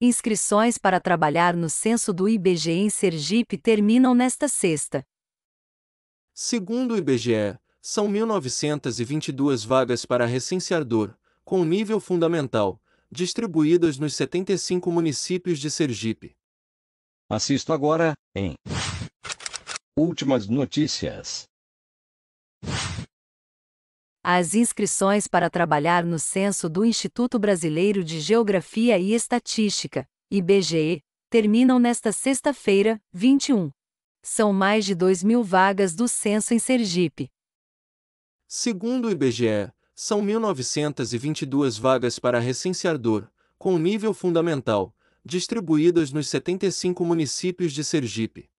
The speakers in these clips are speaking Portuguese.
Inscrições para trabalhar no censo do IBGE em Sergipe terminam nesta sexta. Segundo o IBGE, são 1.922 vagas para recenseador, com nível fundamental, distribuídas nos 75 municípios de Sergipe. Assisto agora, em Últimas Notícias. As inscrições para trabalhar no censo do Instituto Brasileiro de Geografia e Estatística, IBGE, terminam nesta sexta-feira, 21. São mais de 2 mil vagas do censo em Sergipe. Segundo o IBGE, são 1.922 vagas para recenseador, com nível fundamental, distribuídas nos 75 municípios de Sergipe.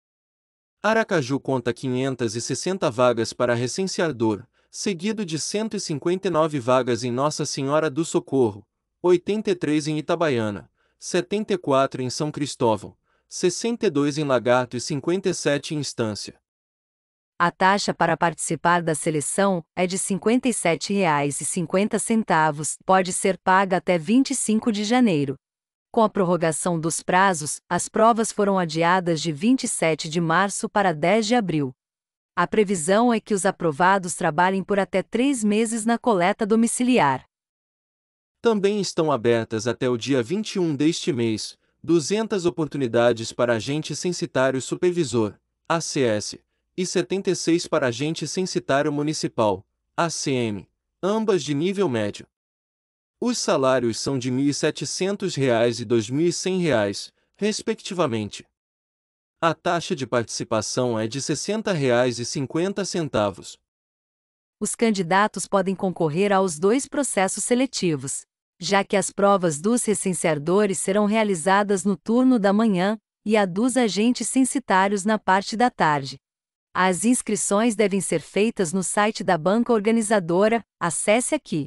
Aracaju conta 560 vagas para recenseador, seguido de 159 vagas em Nossa Senhora do Socorro, 83 em Itabaiana, 74 em São Cristóvão, 62 em Lagarto e 57 em Instância. A taxa para participar da seleção é de R$ 57,50, pode ser paga até 25 de janeiro. Com a prorrogação dos prazos, as provas foram adiadas de 27 de março para 10 de abril. A previsão é que os aprovados trabalhem por até três meses na coleta domiciliar. Também estão abertas até o dia 21 deste mês 200 oportunidades para agente censitário supervisor, ACS, e 76 para agente censitário municipal, ACM, ambas de nível médio. Os salários são de R$ 1.700 e R$ 2.100, respectivamente. A taxa de participação é de R$ 60,50. Os candidatos podem concorrer aos dois processos seletivos, já que as provas dos recenseadores serão realizadas no turno da manhã e a dos agentes censitários na parte da tarde. As inscrições devem ser feitas no site da banca organizadora, acesse aqui